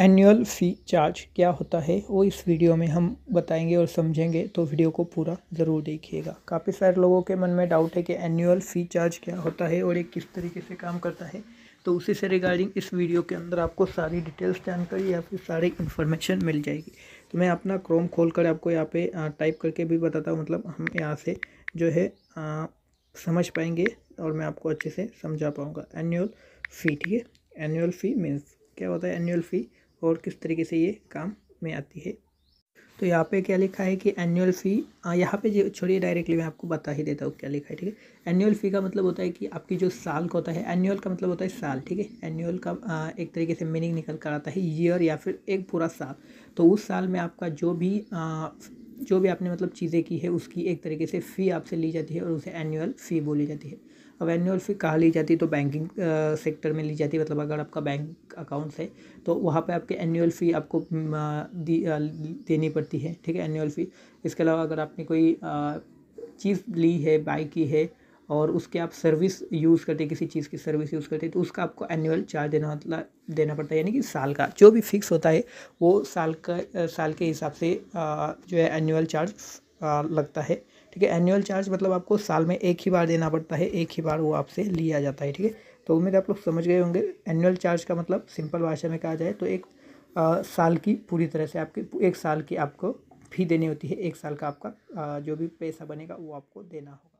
annual फ़ी charge क्या होता है वो इस वीडियो में हम बताएंगे और समझेंगे तो वीडियो को पूरा ज़रूर देखिएगा काफ़ी सारे लोगों के मन में डाउट है कि एनुअल फ़ी चार्ज क्या होता है और ये किस तरीके से काम करता है तो उसी से रिगार्डिंग इस वीडियो के अंदर आपको सारी डिटेल्स जानकारी या फिर सारी इन्फॉर्मेशन मिल जाएगी तो मैं अपना क्रोम खोल कर आपको यहाँ पे टाइप करके भी बताता हूँ मतलब हम यहाँ से जो है आ, समझ पाएंगे और मैं आपको अच्छे से समझा पाऊँगा एनुअल फ़ी ठीक है एनुअल फ़ी मीन्स क्या होता है एनुअल फ़ी और किस तरीके से ये काम में आती है तो यहाँ पे क्या लिखा है कि एनुअल फ़ी हाँ, यहाँ पे छोड़िए डायरेक्टली मैं आपको बता ही देता हूँ क्या लिखा है ठीक है एनुअल फ़ी का मतलब होता है कि आपकी जो साल का होता है एनुअल का मतलब होता है साल ठीक है एनुअल का आ, एक तरीके से मीनिंग निकल कर आता है ईयर या फिर एक पूरा साल तो उस साल में आपका जो भी जो भी आपने मतलब चीज़ें की है उसकी एक तरीके से फ़ी आपसे ली जाती है और उसे एनुअल फ़ी बोली जाती है अब एनुअल फ़ी कहाँ ली जाती है तो बैंकिंग सेक्टर में ली जाती है मतलब अगर आपका बैंक अकाउंट्स है तो वहाँ पे आपके एनुअल फ़ी आपको दी, देनी पड़ती है ठीक है एनुअल फ़ी इसके अलावा अगर आपने कोई चीज़ ली है बाई की है और उसके आप सर्विस यूज़ करते हैं किसी चीज़ की सर्विस यूज़ करते तो उसका आपको एनुअल चार्ज देना होता मतलब देना पड़ता है यानी कि साल का जो भी फिक्स होता है वो साल का साल के हिसाब से जो है एनुअल चार्ज लगता है ठीक है एनुअल चार्ज मतलब आपको साल में एक ही बार देना पड़ता है एक ही बार वो आपसे लिया जाता है ठीक है तो उम्मीद आप लोग समझ गए होंगे एनुअल चार्ज का मतलब सिंपल भाषा में कहा जाए तो एक आ, साल की पूरी तरह से आपके एक साल की आपको फी देनी होती है एक साल का आपका आ, जो भी पैसा बनेगा वो आपको देना होगा